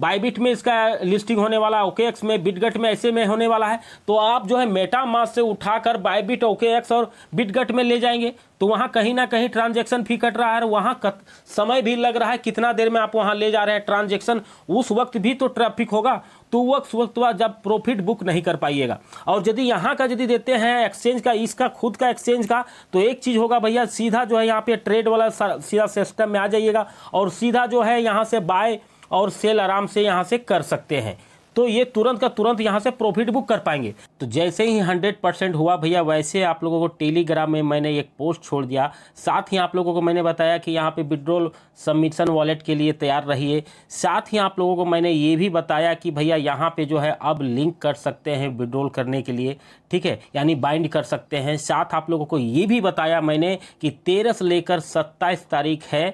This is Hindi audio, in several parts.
बाइबिट में इसका लिस्टिंग होने वाला है ओकेएक्स में बिटगट में ऐसे में होने वाला है तो आप जो है मेटा मास से उठाकर बाइबिट ओकेएक्स और बिटगट में ले जाएंगे तो वहाँ कहीं ना कहीं ट्रांजेक्शन फी कट रहा है वहाँ कत, समय भी लग रहा है कितना देर में आप वहाँ ले जा रहे हैं ट्रांजेक्शन उस वक्त भी तो ट्रैफिक होगा तो उस वक्त वह जब प्रॉफिट बुक नहीं कर पाइएगा और यदि यहाँ का यदि देते हैं एक्सचेंज का इसका खुद का एक्सचेंज का तो एक चीज़ होगा भैया सीधा जो है यहाँ पे ट्रेड वाला सीधा सिस्टम में आ जाइएगा और सीधा जो है यहाँ से बाय और सेल आराम से यहाँ से कर सकते हैं तो ये तुरंत का तुरंत यहाँ से प्रॉफिट बुक कर पाएंगे तो जैसे ही हंड्रेड परसेंट हुआ भैया वैसे आप लोगों को टेलीग्राम में मैंने एक पोस्ट छोड़ दिया साथ ही आप लोगों को मैंने बताया कि यहाँ पे विड्रोल सबमिशन वॉलेट के लिए तैयार रहिए साथ ही आप लोगों को मैंने ये भी बताया कि भैया यहाँ पे जो है अब लिंक कर सकते हैं विड्रोल करने के लिए ठीक है यानी बाइंड कर सकते हैं साथ आप लोगों को ये भी बताया मैंने कि तेरह से लेकर सत्ताईस तारीख है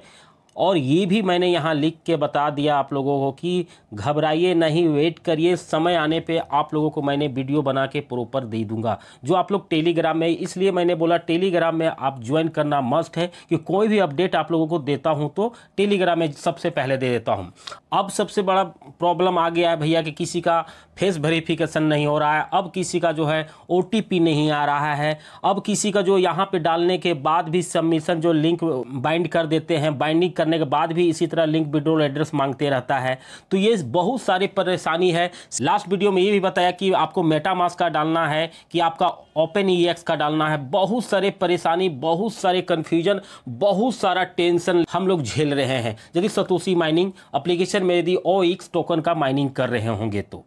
और ये भी मैंने यहाँ लिख के बता दिया आप लोगों को कि घबराइए नहीं वेट करिए समय आने पे आप लोगों को मैंने वीडियो बना के प्रॉपर दे दूंगा जो आप लोग टेलीग्राम में इसलिए मैंने बोला टेलीग्राम में आप ज्वाइन करना मस्ट है कि कोई भी अपडेट आप लोगों को देता हूँ तो टेलीग्राम में सबसे पहले दे देता हूँ अब सबसे बड़ा प्रॉब्लम आ गया है भैया कि किसी का फेस वेरिफिकेशन नहीं हो रहा है अब किसी का जो है ओ नहीं आ रहा है अब किसी का जो यहाँ पे डालने के बाद भी सबमिशन जो लिंक बाइंड कर देते हैं बाइंडिंग करने के बाद भी इसी तरह लिंक विड्रोल एड्रेस मांगते रहता है तो ये बहुत सारी परेशानी है लास्ट वीडियो में ये भी बताया कि आपको मेटामास का डालना है कि आपका ओपन ई का डालना है बहुत सारे परेशानी बहुत सारे कन्फ्यूजन बहुत सारा टेंशन हम लोग झेल रहे हैं यदि सतोशी माइनिंग अप्लीकेशन में यदि ओ टोकन का माइनिंग कर रहे होंगे तो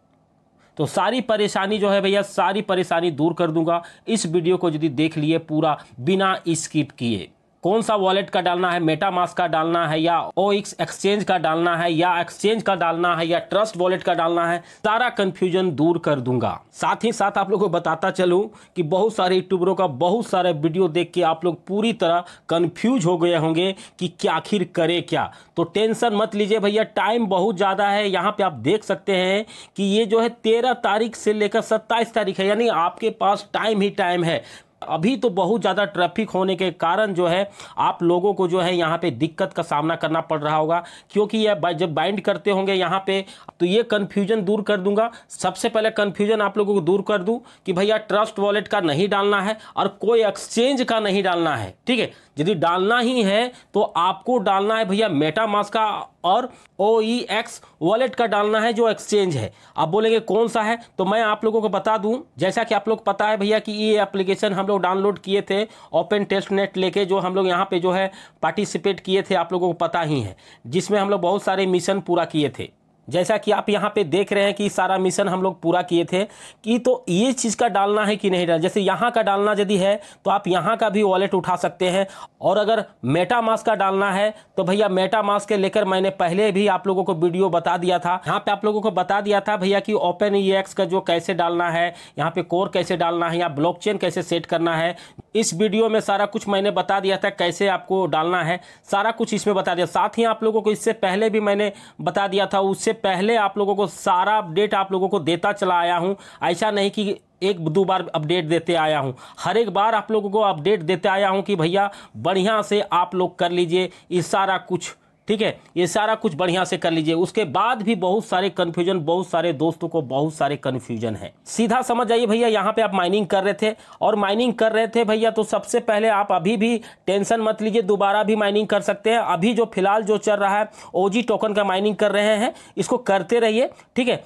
तो सारी परेशानी जो है भैया सारी परेशानी दूर कर दूंगा इस वीडियो को यदि देख लिए पूरा बिना स्किप किए कौन सा वॉलेट का डालना है मेटामास का डालना है या ओ एक्सचेंज का डालना है या एक्सचेंज का डालना है या ट्रस्ट वॉलेट का डालना है सारा कंफ्यूजन दूर कर दूंगा साथ ही साथ आप लोगों को बताता चलू कि बहुत सारे यूट्यूबरों का बहुत सारे वीडियो देख के आप लोग पूरी तरह कंफ्यूज हो गए होंगे कि क्या आखिर करे क्या तो टेंशन मत लीजिए भैया टाइम बहुत ज़्यादा है यहाँ पे आप देख सकते हैं कि ये जो है तेरह तारीख से लेकर सत्ताईस तारीख है यानी आपके पास टाइम ही टाइम है अभी तो बहुत ज़्यादा ट्रैफिक होने के कारण जो है आप लोगों को जो है यहाँ पे दिक्कत का सामना करना पड़ रहा होगा क्योंकि यह जब बाइंड करते होंगे यहाँ पे तो ये कन्फ्यूजन दूर कर दूंगा सबसे पहले कन्फ्यूजन आप लोगों को दूर कर दूँ कि भैया ट्रस्ट वॉलेट का नहीं डालना है और कोई एक्सचेंज का नहीं डालना है ठीक है यदि डालना ही है तो आपको डालना है भैया मेटामास का और ओ ई एक्स वॉलेट का डालना है जो एक्सचेंज है आप बोलेंगे कौन सा है तो मैं आप लोगों को बता दूं जैसा कि आप लोग पता है भैया कि ये एप्लीकेशन हम लोग डाउनलोड किए थे ओपन टेस्ट नेट लेके जो हम लोग यहाँ पे जो है पार्टिसिपेट किए थे आप लोगों को पता ही है जिसमें हम लोग बहुत सारे मिशन पूरा किए थे जैसा कि आप यहाँ पे देख रहे हैं कि सारा मिशन हम लोग पूरा किए थे कि तो ये चीज़ का डालना है कि नहीं डालना जैसे यहाँ का डालना यदि है तो आप यहाँ का भी वॉलेट उठा सकते हैं और अगर मेटा मास्क का डालना है तो भैया मेटा मास्क के लेकर मैंने पहले भी आप लोगों को वीडियो बता दिया था यहाँ पे आप लोगों को बता दिया था भैया कि ओपन ई का जो कैसे डालना है यहाँ पे कोर कैसे डालना है या ब्लॉक कैसे सेट करना है इस वीडियो में सारा कुछ मैंने बता दिया था कैसे आपको डालना है सारा कुछ इसमें बता दिया साथ ही आप लोगों को इससे पहले भी मैंने बता दिया था उससे पहले आप लोगों को सारा अपडेट आप लोगों को देता चला आया हूँ ऐसा नहीं कि एक दो बार अपडेट देते आया हूँ हर एक बार आप लोगों को अपडेट देते आया हूँ कि भैया बढ़िया से आप लोग कर लीजिए इस सारा कुछ ठीक है ये सारा कुछ बढ़िया से कर लीजिए उसके बाद भी बहुत सारे कन्फ्यूजन बहुत सारे दोस्तों को बहुत सारे कन्फ्यूजन है सीधा समझ आइए भैया यहाँ पे आप माइनिंग कर रहे थे और माइनिंग कर रहे थे भैया तो सबसे पहले आप अभी भी टेंशन मत लीजिए दोबारा भी माइनिंग कर सकते हैं अभी जो फिलहाल जो चल रहा है ओजी टोकन का माइनिंग कर रहे हैं इसको करते रहिए ठीक है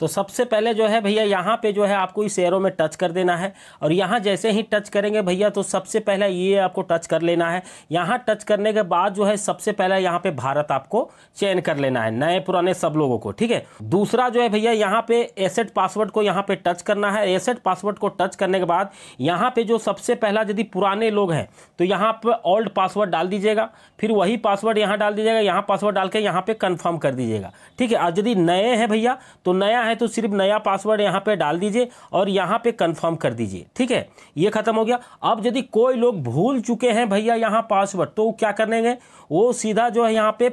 तो सबसे पहले जो है भैया यहाँ पे जो है आपको इस एरो में टच कर देना है और यहाँ जैसे ही टच करेंगे भैया तो सबसे पहले ये आपको टच कर लेना है यहाँ टच करने के बाद जो है सबसे पहले यहाँ पे भारत आपको चयन कर लेना है नए पुराने सब लोगों को ठीक है दूसरा जो है भैया यहाँ पे एसेट पासवर्ड को यहाँ पे टच करना है एसेट पासवर्ड को टच करने के बाद यहाँ पे जो सबसे पहला यदि पुराने लोग हैं तो यहाँ पर ओल्ड पासवर्ड डाल दीजिएगा फिर वही पासवर्ड यहाँ डाल दीजिएगा यहाँ पासवर्ड डाल के यहाँ पे कन्फर्म कर दीजिएगा ठीक है और यदि नए हैं भैया तो नया है है तो सिर्फ नया पासवर्ड यहाँ पे डाल दीजिए और यहाँ पे कंफर्म कर दीजिए ठीक है ये खत्म हो गया अब यदि कोई लोग भूल चुके हैं भैया यहाँ पासवर्ड तो क्या गए वो सीधा जो है यहाँ पे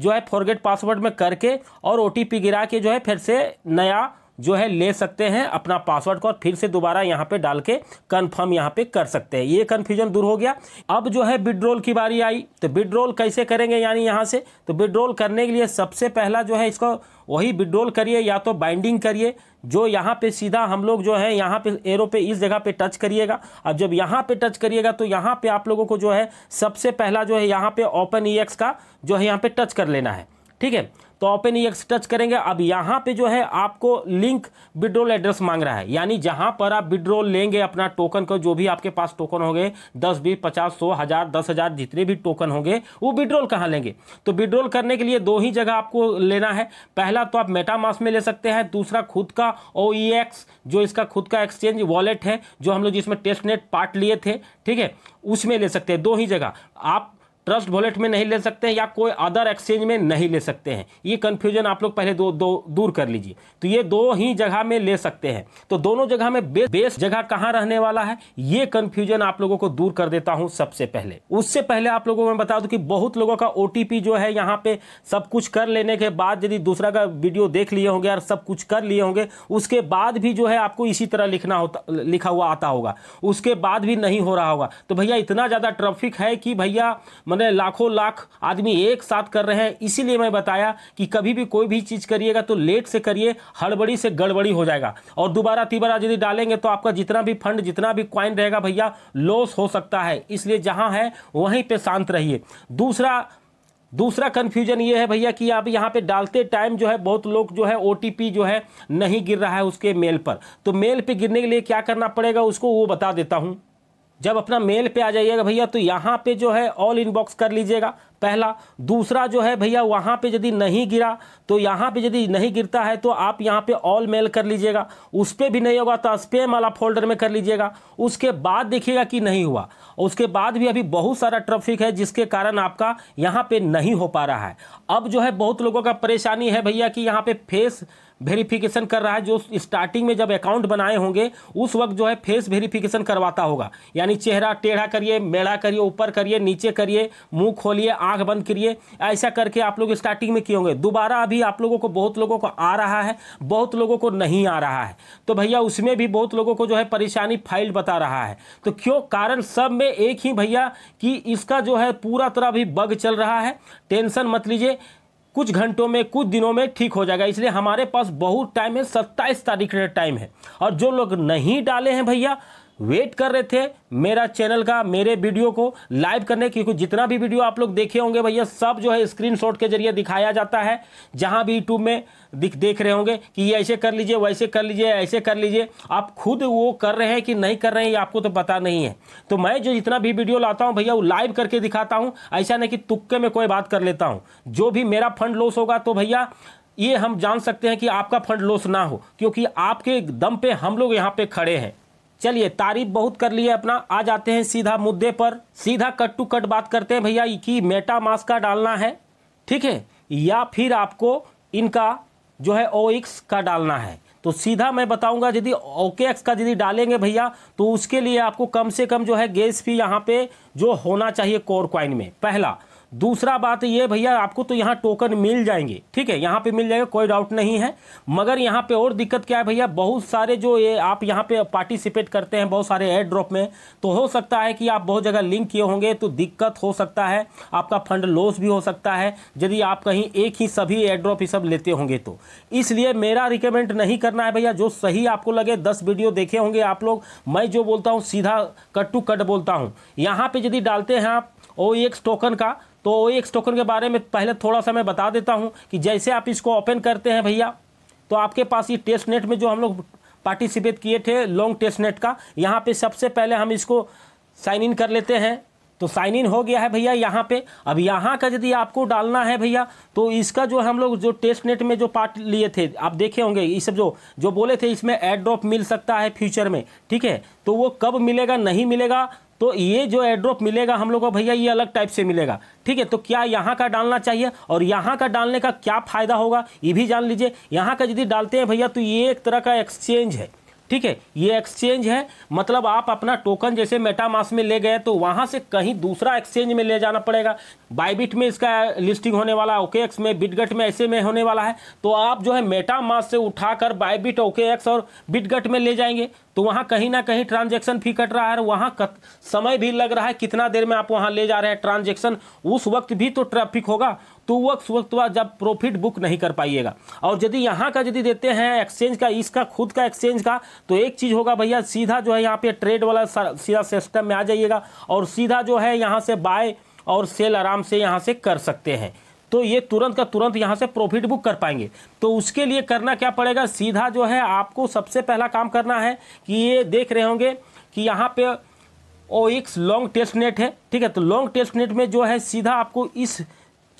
जो है फॉरगेट पासवर्ड में करके और ओ गिरा के जो है फिर से नया जो है ले सकते हैं अपना पासवर्ड को और फिर से दोबारा यहाँ पे डाल के कन्फर्म यहाँ पे कर सकते हैं ये कन्फ्यूजन दूर हो गया अब जो है विड्रोल की बारी आई तो विड्रोल कैसे करेंगे यानी यहाँ से तो विड्रोल करने के लिए सबसे पहला जो है इसको वही विड्रोल करिए या तो बाइंडिंग करिए जो यहाँ पे सीधा हम लोग जो है यहाँ पे एरो पे इस जगह पे टच करिएगा अब जब यहाँ पे टच करिएगा तो यहाँ पे आप लोगों को जो है सबसे पहला जो है यहाँ पे ओपन ई का जो है यहाँ पे टच कर लेना है ठीक है तो ओपन ई टच करेंगे अब यहाँ पे जो है आपको लिंक विड्रोल एड्रेस मांग रहा है यानी जहाँ पर आप विड्रोल लेंगे अपना टोकन का जो भी आपके पास टोकन होंगे दस बीस पचास सौ हज़ार दस हज़ार जितने भी टोकन होंगे वो विड्रोल कहाँ लेंगे तो विड्रोल करने के लिए दो ही जगह आपको लेना है पहला तो आप मेटामास में ले सकते हैं दूसरा खुद का ओ जो इसका खुद का एक्सचेंज वॉलेट है जो हम लोग जिसमें टेस्ट नेट पार्ट लिए थे ठीक है उसमें ले सकते हैं दो ही जगह आप ट्रस्ट वॉलेट में नहीं ले सकते हैं या कोई अदर एक्सचेंज में नहीं ले सकते हैं ये कन्फ्यूजन आप लोग पहले दो दो दूर कर लीजिए तो ये दो ही जगह में ले सकते हैं तो दोनों जगह में बे, बेस जगह कहाँ रहने वाला है ये कन्फ्यूजन आप लोगों को दूर कर देता हूँ सबसे पहले उससे पहले आप लोगों को मैं बता दूँ कि बहुत लोगों का ओ जो है यहाँ पे सब कुछ कर लेने के बाद यदि दूसरा का वीडियो देख लिए होंगे और सब कुछ कर लिए होंगे उसके बाद भी जो है आपको इसी तरह लिखना होता लिखा हुआ आता होगा उसके बाद भी नहीं हो रहा होगा तो भैया इतना ज़्यादा ट्रैफिक है कि भैया मतलब लाखों लाख आदमी एक साथ कर रहे हैं इसीलिए मैं बताया कि कभी भी कोई भी चीज़ करिएगा तो लेट से करिए हड़बड़ी से गड़बड़ी हो जाएगा और दोबारा तीबारा यदि डालेंगे तो आपका जितना भी फंड जितना भी क्वाइन रहेगा भैया लॉस हो सकता है इसलिए जहाँ है वहीं पर शांत रहिए दूसरा दूसरा कन्फ्यूजन ये है भैया कि आप यहाँ पे डालते टाइम जो है बहुत लोग जो है ओ जो है नहीं गिर रहा है उसके मेल पर तो मेल पे गिरने के लिए क्या करना पड़ेगा उसको वो बता देता हूँ जब अपना मेल पे आ जाइएगा भैया तो यहाँ पे जो है ऑल इनबॉक्स कर लीजिएगा पहला दूसरा जो है भैया वहाँ पे यदि नहीं गिरा तो यहाँ पे यदि नहीं गिरता है तो आप यहाँ पे ऑल मेल कर लीजिएगा उस पर भी नहीं होगा तो स्पेम वाला फोल्डर में कर लीजिएगा उसके बाद देखिएगा कि नहीं हुआ उसके बाद भी अभी बहुत सारा ट्रैफिक है जिसके कारण आपका यहाँ पर नहीं हो पा रहा है अब जो है बहुत लोगों का परेशानी है भैया कि यहाँ पर फेस वेरिफिकेशन कर रहा है जो स्टार्टिंग में जब अकाउंट बनाए होंगे उस वक्त जो है फेस वेरिफिकेशन करवाता होगा यानी चेहरा टेढ़ा करिए मेढ़ा करिए ऊपर करिए नीचे करिए मुंह खोलिए आंख बंद करिए ऐसा करके आप लोग स्टार्टिंग में किए होंगे दोबारा अभी आप लोगों को बहुत लोगों को आ रहा है बहुत लोगों को नहीं आ रहा है तो भैया उसमें भी बहुत लोगों को जो है परेशानी फाइल बता रहा है तो क्यों कारण सब में एक ही भैया कि इसका जो है पूरा तरह भी बग चल रहा है टेंशन मत लीजिए कुछ घंटों में कुछ दिनों में ठीक हो जाएगा इसलिए हमारे पास बहुत टाइम है सत्ताईस तारीख का टाइम है और जो लोग नहीं डाले हैं भैया वेट कर रहे थे मेरा चैनल का मेरे वीडियो को लाइव करने क्योंकि जितना भी वीडियो आप लोग देखे होंगे भैया सब जो है स्क्रीनशॉट के जरिए दिखाया जाता है जहां भी यूट्यूब में दिख देख रहे होंगे कि ये ऐसे कर लीजिए वैसे कर लीजिए ऐसे कर लीजिए आप खुद वो कर रहे हैं कि नहीं कर रहे हैं ये आपको तो पता नहीं है तो मैं जो जितना भी वीडियो लाता हूँ भैया वो लाइव करके दिखाता हूँ ऐसा नहीं कि तुक्के में कोई बात कर लेता हूँ जो भी मेरा फंड लॉस होगा तो भैया ये हम जान सकते हैं कि आपका फंड लॉस ना हो क्योंकि आपके दम पे हम लोग यहाँ पे खड़े हैं चलिए तारीफ बहुत कर लिए अपना आ जाते हैं सीधा मुद्दे पर सीधा कट टू कट बात करते हैं भैया कि मेटा मास्क का डालना है ठीक है या फिर आपको इनका जो है ओ एक्स का डालना है तो सीधा मैं बताऊंगा यदि ओके एक्स का यदि डालेंगे भैया तो उसके लिए आपको कम से कम जो है गैस फी यहाँ पे जो होना चाहिए कोर क्वाइन में पहला दूसरा बात ये भैया आपको तो यहाँ टोकन मिल जाएंगे ठीक है यहाँ पे मिल जाएगा कोई डाउट नहीं है मगर यहाँ पे और दिक्कत क्या है भैया बहुत सारे जो ये आप यहाँ पे पार्टिसिपेट करते हैं बहुत सारे एयर ड्रॉप में तो हो सकता है कि आप बहुत जगह लिंक किए होंगे तो दिक्कत हो सकता है आपका फंड लॉस भी हो सकता है यदि आप कहीं एक ही सभी एयर ड्रॉप ये सब लेते होंगे तो इसलिए मेरा रिकमेंड नहीं करना है भैया जो सही आपको लगे दस वीडियो देखे होंगे आप लोग मैं जो बोलता हूँ सीधा कट टू कट बोलता हूँ यहाँ पर यदि डालते हैं आप ओ टोकन e का तो OX टोकन के बारे में पहले थोड़ा सा मैं बता देता हूँ कि जैसे आप इसको ओपन करते हैं भैया तो आपके पास ये टेस्ट नेट में जो हम लोग पार्टिसिपेट किए थे लॉन्ग टेस्ट नेट का यहाँ पे सबसे पहले हम इसको साइन इन कर लेते हैं तो साइन इन हो गया है भैया यहाँ पे अब यहाँ का यदि आपको डालना है भैया तो इसका जो हम लोग जो टेस्ट नेट में जो पार्ट लिए थे आप देखे होंगे ये सब जो जो बोले थे इसमें एड ड्रॉप मिल सकता है फ्यूचर में ठीक है तो वो कब मिलेगा नहीं मिलेगा तो ये जो एड्रॉप मिलेगा हम लोग को भैया ये अलग टाइप से मिलेगा ठीक है तो क्या यहाँ का डालना चाहिए और यहाँ का डालने का क्या फ़ायदा होगा ये भी जान लीजिए यहाँ का यदि डालते हैं भैया तो ये एक तरह का एक्सचेंज है ठीक है ये एक्सचेंज है मतलब आप अपना टोकन जैसे मेटामास में ले गए तो वहाँ से कहीं दूसरा एक्सचेंज में ले जाना पड़ेगा बाईबिट में इसका लिस्टिंग होने वाला है ओकेएक्स में बिटगट में ऐसे में होने वाला है तो आप जो है मेटामास से उठाकर ओके ओकेएक्स और बिटगट में ले जाएंगे तो वहाँ कहीं ना कहीं ट्रांजेक्शन फी कट रहा है वहाँ कत, समय भी लग रहा है कितना देर में आप वहाँ ले जा रहे हैं ट्रांजेक्शन उस वक्त भी तो ट्रैफिक होगा तो उस वक्त वह जब प्रॉफिट बुक नहीं कर पाइएगा और यदि यहाँ का यदि देते हैं एक्सचेंज का इसका खुद का एक्सचेंज का तो एक चीज़ होगा भैया सीधा जो है यहाँ पे ट्रेड वाला सीधा सिस्टम में आ जाइएगा और सीधा जो है यहाँ से बाय और सेल आराम से यहाँ से कर सकते हैं तो ये तुरंत का तुरंत यहाँ से प्रॉफिट बुक कर पाएंगे तो उसके लिए करना क्या पड़ेगा सीधा जो है आपको सबसे पहला काम करना है कि ये देख रहे होंगे कि यहाँ पे ओ एक लॉन्ग टेस्ट नेट है ठीक है तो लॉन्ग टेस्ट नेट में जो है सीधा आपको इस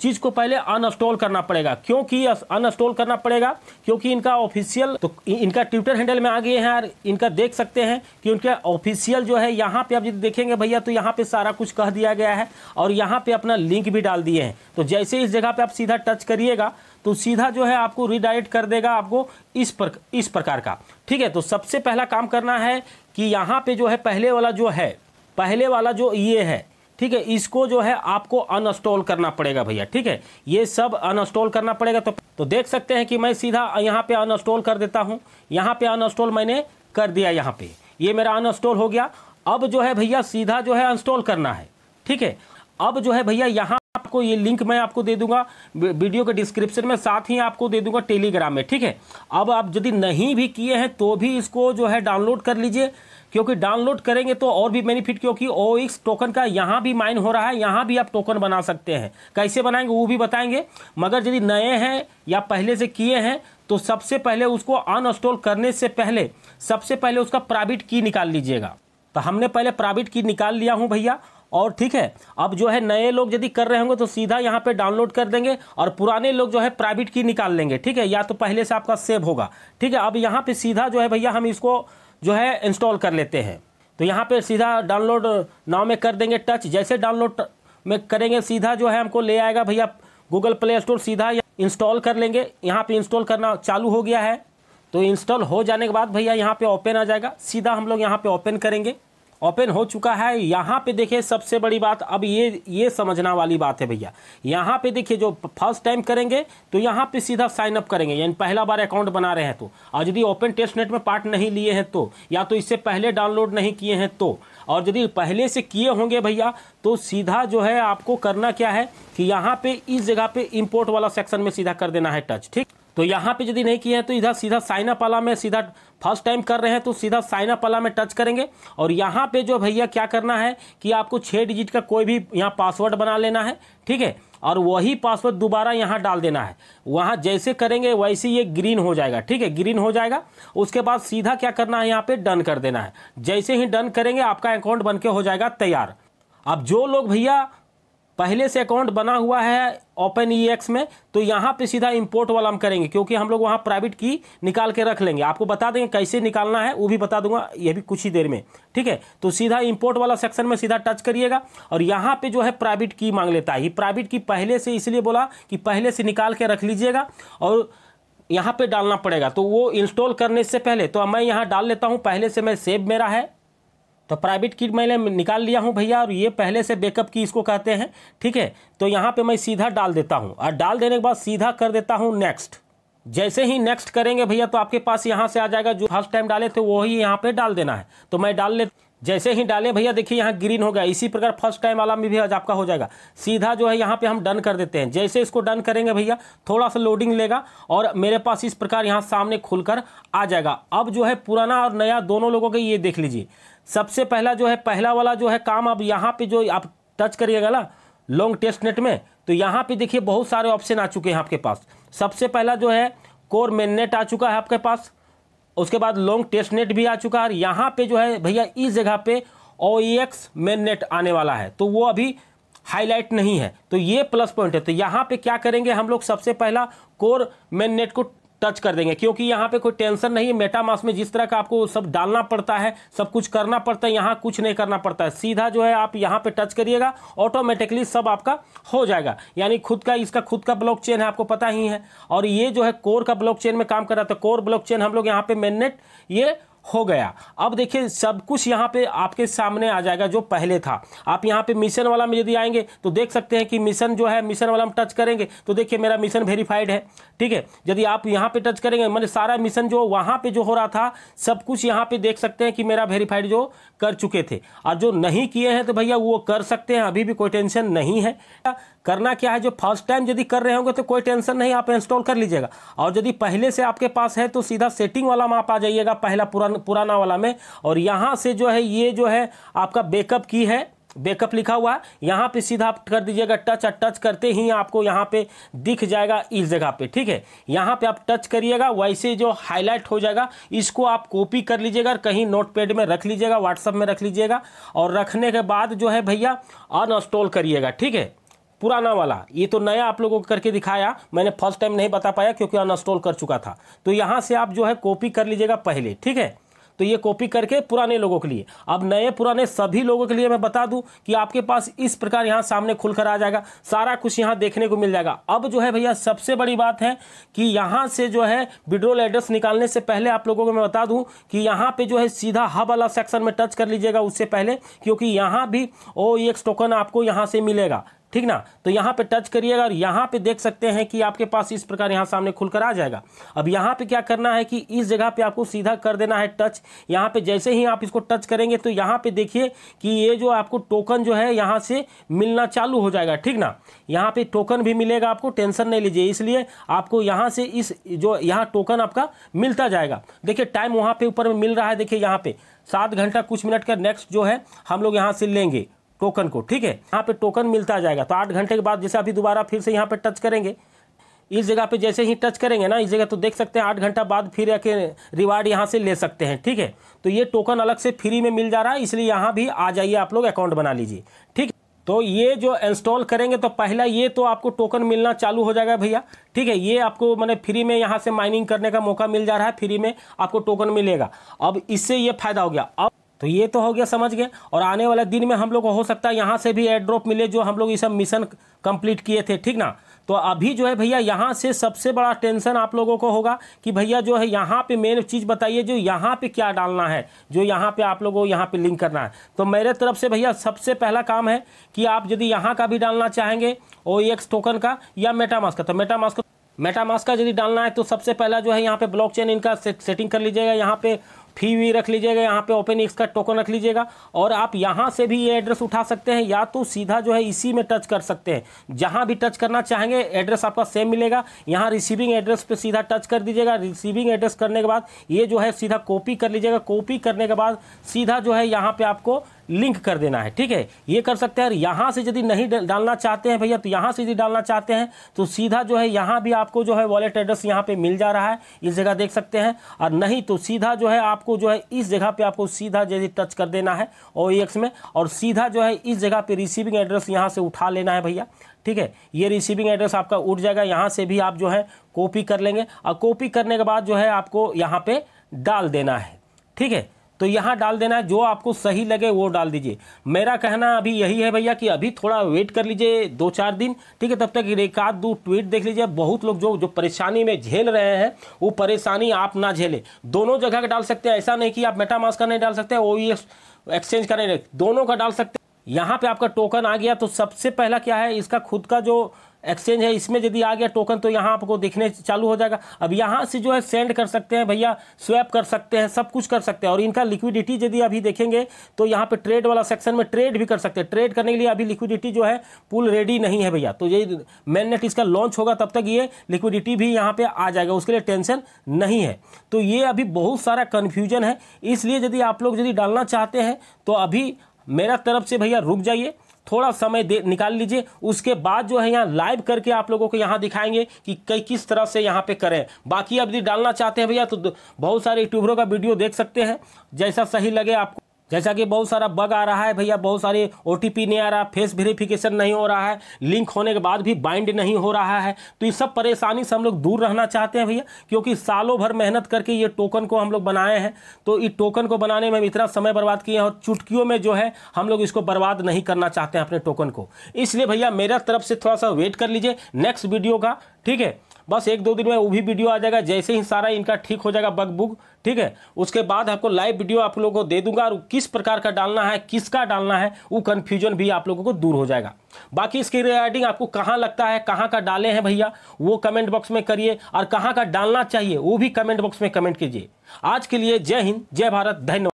चीज़ को पहले अनस्टॉल करना पड़ेगा क्योंकि अनस्टॉल करना पड़ेगा क्योंकि इनका ऑफिशियल तो इनका ट्विटर हैंडल में आ गए हैं और इनका देख सकते हैं कि उनका ऑफिशियल जो है यहाँ पे आप यदि देखेंगे भैया तो यहाँ पे सारा कुछ कह दिया गया है और यहाँ पे अपना लिंक भी डाल दिए हैं तो जैसे इस जगह पे आप सीधा टच करिएगा तो सीधा जो है आपको रिडायरेक्ट कर देगा आपको इस पर इस प्रकार का ठीक है तो सबसे पहला काम करना है कि यहाँ पे जो है पहले वाला जो है पहले वाला जो ये है ठीक है इसको जो है आपको अनस्टॉल करना पड़ेगा भैया ठीक है ये सब अनस्टॉल करना पड़ेगा तो तो देख सकते हैं कि मैं सीधा यहाँ पे अनस्टॉल कर देता हूँ यहाँ पे अनस्टॉल मैंने कर दिया यहाँ पे ये मेरा अनस्टॉल हो गया अब जो है भैया सीधा जो है अनस्टॉल करना है ठीक है अब जो है भैया यहाँ आपको ये लिंक मैं आपको दे दूंगा वीडियो के डिस्क्रिप्शन में साथ ही आपको दे दूंगा टेलीग्राम में ठीक है अब आप यदि नहीं भी किए हैं तो भी इसको जो है डाउनलोड कर लीजिए क्योंकि डाउनलोड करेंगे तो और भी बेनिफिट क्योंकि ओ एक्स टोकन का यहाँ भी माइन हो रहा है यहाँ भी आप टोकन बना सकते हैं कैसे बनाएंगे वो भी बताएंगे मगर यदि नए हैं या पहले से किए हैं तो सबसे पहले उसको अनस्टॉल करने से पहले सबसे पहले उसका प्राइवेट की निकाल लीजिएगा तो हमने पहले प्राइवेट की निकाल लिया हूँ भैया और ठीक है अब जो है नए लोग यदि कर रहे होंगे तो सीधा यहाँ पे डाउनलोड कर देंगे और पुराने लोग जो है प्राइवेट की निकाल लेंगे ठीक है या तो पहले से आपका सेव होगा ठीक है अब यहाँ पे सीधा जो है भैया हम इसको जो है इंस्टॉल कर लेते हैं तो यहाँ पे सीधा डाउनलोड नाव में कर देंगे टच जैसे डाउनलोड में करेंगे सीधा जो है हमको ले आएगा भैया गूगल प्ले स्टोर सीधा इंस्टॉल कर लेंगे यहाँ पर इंस्टॉल करना चालू हो गया है तो इंस्टॉल हो जाने के बाद भैया यहाँ पे ओपन आ जाएगा सीधा हम लोग यहाँ पे ओपन करेंगे ओपन हो चुका है यहाँ पे देखिए सबसे बड़ी बात अब ये ये समझना वाली बात है भैया यहाँ पे देखिए जो फर्स्ट टाइम करेंगे तो यहाँ पे सीधा साइन अप करेंगे यानी पहला बार अकाउंट बना रहे हैं तो और यदि ओपन टेस्ट नेट में पार्ट नहीं लिए हैं तो या तो इससे पहले डाउनलोड नहीं किए हैं तो और यदि पहले से किए होंगे भैया तो सीधा जो है आपको करना क्या है कि यहाँ पे इस जगह पे इम्पोर्ट वाला सेक्शन में सीधा कर देना है टच ठीक तो यहाँ पे यदि नहीं किए हैं तो इधर सीधा साइनापाला में सीधा फर्स्ट टाइम कर रहे हैं तो सीधा पाला में टच करेंगे और यहाँ पे जो भैया क्या करना है कि आपको छः डिजिट का कोई भी यहाँ पासवर्ड बना लेना है ठीक है और वही पासवर्ड दोबारा यहाँ डाल देना है वहाँ जैसे करेंगे वैसे ये ग्रीन हो जाएगा ठीक है ग्रीन हो जाएगा उसके बाद सीधा क्या करना है यहाँ पे डन कर देना है जैसे ही डन करेंगे आपका अकाउंट बन के हो जाएगा तैयार अब जो लोग भैया पहले से अकाउंट बना हुआ है ओपन ई एक्स में तो यहाँ पे सीधा इंपोर्ट वाला हम करेंगे क्योंकि हम लोग वहाँ प्राइवेट की निकाल के रख लेंगे आपको बता देंगे कैसे निकालना है वो भी बता दूंगा ये भी कुछ ही देर में ठीक है तो सीधा इंपोर्ट वाला सेक्शन में सीधा टच करिएगा और यहाँ पे जो है प्राइवेट की मांग लेता है ये प्राइवेट की पहले से इसलिए बोला कि पहले से निकाल के रख लीजिएगा और यहाँ पर डालना पड़ेगा तो वो इंस्टॉल करने से पहले तो मैं यहाँ डाल लेता हूँ पहले से मैं सेव मेरा है तो प्राइवेट किट मैंने निकाल लिया हूँ भैया और ये पहले से बेकअप की इसको कहते हैं ठीक है तो यहाँ पे मैं सीधा डाल देता हूँ और डाल देने के बाद सीधा कर देता हूँ नेक्स्ट जैसे ही नेक्स्ट करेंगे भैया तो आपके पास यहाँ से आ जाएगा जो फर्स्ट टाइम डाले थे वही यहाँ पे डाल देना है तो मैं डाल ले जैसे ही डाले भैया देखिए यहाँ ग्रीन हो गया इसी प्रकार फर्स्ट टाइम वाला में भी आज आपका हो जाएगा सीधा जो है यहाँ पे हम डन कर देते हैं जैसे इसको डन करेंगे भैया थोड़ा सा लोडिंग लेगा और मेरे पास इस प्रकार यहाँ सामने खुलकर आ जाएगा अब जो है पुराना और नया दोनों लोगों के ये देख लीजिए सबसे पहला जो है पहला वाला जो है काम अब यहाँ पे जो आप टच करिएगा ना लॉन्ग टेस्ट नेट में तो यहाँ पे देखिए बहुत सारे ऑप्शन आ चुके हैं आपके पास सबसे पहला जो है कोर मेन नेट आ चुका है आपके पास उसके बाद लॉन्ग टेस्ट नेट भी आ चुका है और यहाँ पे जो है भैया इस जगह पे ओ एक्स मेन नेट आने वाला है तो वो अभी हाईलाइट नहीं है तो ये प्लस पॉइंट है तो यहाँ पे क्या करेंगे हम लोग सबसे पहला कोर मेन नेट को टच कर देंगे क्योंकि यहाँ पे कोई टेंशन नहीं है मेटामास में जिस तरह का आपको सब डालना पड़ता है सब कुछ करना पड़ता है यहाँ कुछ नहीं करना पड़ता है सीधा जो है आप यहाँ पे टच करिएगा ऑटोमेटिकली सब आपका हो जाएगा यानी खुद का इसका खुद का ब्लॉक चेन है आपको पता ही है और ये जो है कोर का ब्लॉक चेन में काम कर रहा था कोर ब्लॉक चेन हम लोग यहाँ पे मेननेट ये हो गया अब देखिए सब कुछ यहाँ पे आपके सामने आ जाएगा जो पहले था आप यहाँ पे मिशन वाला में यदि आएंगे तो देख सकते हैं कि मिशन जो है मिशन वाला हम टच करेंगे तो देखिए मेरा मिशन वेरीफाइड है ठीक है यदि आप यहाँ पे टच करेंगे मैंने मतलब सारा मिशन जो वहाँ पे जो हो रहा था सब कुछ यहाँ पे देख सकते हैं कि मेरा वेरीफाइड जो कर चुके थे और जो नहीं किए हैं तो भैया वो कर सकते हैं अभी भी कोई टेंशन नहीं है करना क्या है जो फर्स्ट टाइम यदि कर रहे होंगे तो कोई टेंशन नहीं आप इंस्टॉल कर लीजिएगा और यदि पहले से आपके पास है तो सीधा सेटिंग वाला में आप आ जाइएगा पहला पुराना पुरान पुराना वाला में और यहाँ से जो है ये जो है आपका बेकअप की है बैकअप लिखा हुआ है यहाँ पे सीधा आप कर दीजिएगा टच और टच करते ही आपको यहाँ पे दिख जाएगा इस जगह पे ठीक है यहाँ पे आप टच करिएगा वैसे जो हाईलाइट हो जाएगा इसको आप कॉपी कर लीजिएगा कहीं नोटपैड में रख लीजिएगा व्हाट्सअप में रख लीजिएगा और रखने के बाद जो है भैया अनस्टॉल करिएगा ठीक है पुराना वाला ये तो नया आप लोगों को करके दिखाया मैंने फर्स्ट टाइम नहीं बता पाया क्योंकि अनस्टॉल कर चुका था तो यहाँ से आप जो है कॉपी कर लीजिएगा पहले ठीक है तो ये कॉपी करके पुराने लोगों के लिए अब नए पुराने सभी लोगों के लिए मैं बता दूं कि आपके पास इस प्रकार यहाँ सामने खुलकर आ जाएगा सारा कुछ यहाँ देखने को मिल जाएगा अब जो है भैया सबसे बड़ी बात है कि यहाँ से जो है विड्रोल एड्रेस निकालने से पहले आप लोगों को मैं बता दूं कि यहां पर जो है सीधा हब वाला सेक्शन में टच कर लीजिएगा उससे पहले क्योंकि यहां भी ओ टोकन e आपको यहाँ से मिलेगा ठीक ना तो यहाँ पे टच करिएगा और यहाँ पे देख सकते हैं कि आपके पास इस प्रकार यहाँ सामने खुलकर आ जाएगा अब यहाँ पे क्या करना है कि इस जगह पे आपको सीधा कर देना है टच यहाँ पे जैसे ही आप इसको टच करेंगे तो यहाँ पे देखिए कि ये जो आपको टोकन जो है यहाँ से मिलना चालू हो जाएगा ठीक ना यहाँ पे टोकन भी मिलेगा आपको टेंशन नहीं लीजिए इसलिए आपको यहाँ से इस जो यहाँ टोकन आपका मिलता जाएगा देखिए टाइम वहाँ पे ऊपर में मिल रहा है देखिए यहाँ पे सात घंटा कुछ मिनट का नेक्स्ट जो है हम लोग यहाँ से लेंगे टोकन को ठीक है यहाँ पे टोकन मिलता जाएगा तो आठ घंटे के बाद जैसे अभी दोबारा फिर से यहाँ पे टच करेंगे इस जगह पे जैसे ही टच करेंगे ना इस जगह तो देख सकते हैं आठ घंटा बाद फिर आके रिवार्ड यहाँ से ले सकते हैं ठीक है तो ये टोकन अलग से फ्री में मिल जा रहा है इसलिए यहाँ भी आ जाइए आप लोग अकाउंट बना लीजिए ठीक तो ये जो इंस्टॉल करेंगे तो पहला ये तो आपको टोकन मिलना चालू हो जाएगा भैया ठीक है ये आपको मैंने फ्री में यहाँ से माइनिंग करने का मौका मिल जा रहा है फ्री में आपको टोकन मिलेगा अब इससे ये फायदा हो गया अब तो ये तो हो गया समझ गए और आने वाले दिन में हम लोग को हो सकता है यहाँ से भी एड्रॉप मिले जो हम लोग ये सब मिशन कंप्लीट किए थे ठीक ना तो अभी जो है भैया यहाँ से सबसे बड़ा टेंशन आप लोगों को होगा कि भैया जो है यहाँ पे मेन चीज़ बताइए जो यहाँ पे क्या डालना है जो यहाँ पे आप लोगों को यहाँ पे लिंक करना है तो मेरे तरफ से भैया सबसे पहला काम है कि आप यदि यहाँ का भी डालना चाहेंगे ओ एक्स टोकन का या मेटामास का तो मेटामास का मेटामास का यदि डालना है तो सबसे पहला जो है यहाँ पे ब्लॉकचेन इनका सेटिंग कर लीजिएगा यहाँ पे फी वी रख लीजिएगा यहाँ पे ओपन एक्स का टोकन रख लीजिएगा और आप यहाँ से भी ये एड्रेस उठा सकते हैं या तो सीधा जो है इसी में टच कर सकते हैं जहाँ भी टच करना चाहेंगे एड्रेस आपका सेम मिलेगा यहाँ रिसीविंग एड्रेस पे सीधा टच कर दीजिएगा रिसीविंग एड्रेस करने के बाद ये जो है सीधा कॉपी कर लीजिएगा कॉपी करने के बाद सीधा जो है यहाँ पर आपको लिंक कर देना है ठीक है ये कर सकते हैं और यहाँ से यदि नहीं डालना चाहते हैं भैया तो यहाँ से यदि डालना चाहते हैं तो सीधा जो है यहाँ भी आपको जो है वॉलेट एड्रेस यहाँ पे मिल जा रहा है इस जगह देख सकते हैं और नहीं तो सीधा जो है आपको जो है इस जगह पे आपको सीधा यदि टच कर देना है ओ में और सीधा जो है इस जगह पे रिसीविंग एड्रेस यहाँ से उठा लेना है भैया ठीक है ये रिसीविंग एड्रेस आपका उठ जाएगा यहाँ से भी आप जो है कॉपी कर लेंगे और कॉपी करने के बाद जो है आपको यहाँ पे डाल देना है ठीक है तो यहाँ डाल देना है जो आपको सही लगे वो डाल दीजिए मेरा कहना अभी यही है भैया कि अभी थोड़ा वेट कर लीजिए दो चार दिन ठीक है तब तक एक आध दो ट्वीट देख लीजिए बहुत लोग जो जो परेशानी में झेल रहे हैं वो परेशानी आप ना झेले दोनों जगह का डाल सकते हैं ऐसा नहीं कि आप मेटामास का नहीं डाल सकते ओ एक्सचेंज करें दोनों का डाल सकते यहाँ पे आपका टोकन आ गया तो सबसे पहला क्या है इसका खुद का जो एक्सचेंज है इसमें यदि आ गया टोकन तो यहाँ आपको देखने चालू हो जाएगा अब यहाँ से जो है सेंड कर सकते हैं भैया स्वैप कर सकते हैं सब कुछ कर सकते हैं और इनका लिक्विडिटी यदि अभी देखेंगे तो यहाँ पे ट्रेड वाला सेक्शन में ट्रेड भी कर सकते हैं ट्रेड करने के लिए अभी लिक्विडिटी जो है पुल रेडी नहीं है भैया तो ये मेननेट इसका लॉन्च होगा तब तक ये लिक्विडिटी भी यहाँ पर आ जाएगा उसके लिए टेंशन नहीं है तो ये अभी बहुत सारा कन्फ्यूजन है इसलिए यदि आप लोग यदि डालना चाहते हैं तो अभी मेरा तरफ से भैया रुक जाइए थोड़ा समय दे निकाल लीजिए उसके बाद जो है यहाँ लाइव करके आप लोगों को यहाँ दिखाएंगे कि कई किस तरह से यहाँ पे करें बाकी अब यदि डालना चाहते हैं भैया तो बहुत सारे यूट्यूबरों का वीडियो देख सकते हैं जैसा सही लगे आपको जैसा कि बहुत सारा बग आ रहा है भैया बहुत सारे ओ नहीं आ रहा फेस वेरिफिकेशन नहीं हो रहा है लिंक होने के बाद भी बाइंड नहीं हो रहा है तो इस सब परेशानी से हम लोग दूर रहना चाहते हैं भैया क्योंकि सालों भर मेहनत करके ये टोकन को हम लोग बनाए हैं तो ये टोकन को बनाने में हम इतना समय बर्बाद किए हैं और चुटकियों में जो है हम लोग इसको बर्बाद नहीं करना चाहते हैं अपने टोकन को इसलिए भैया मेरा तरफ से थोड़ा सा वेट कर लीजिए नेक्स्ट वीडियो का ठीक है बस एक दो दिन में वो भी वीडियो आ जाएगा जैसे ही सारा इनका ठीक हो जाएगा बग बुग ठीक है उसके बाद आपको लाइव वीडियो आप लोगों को दे दूंगा और किस प्रकार का डालना है किसका डालना है वो कन्फ्यूजन भी आप लोगों को दूर हो जाएगा बाकी इसकी रिगार्डिंग आपको कहाँ लगता है कहाँ का डाले हैं भैया वो कमेंट बॉक्स में करिए और कहाँ का डालना चाहिए वो भी कमेंट बॉक्स में कमेंट कीजिए आज के लिए जय हिंद जय भारत धन्यवाद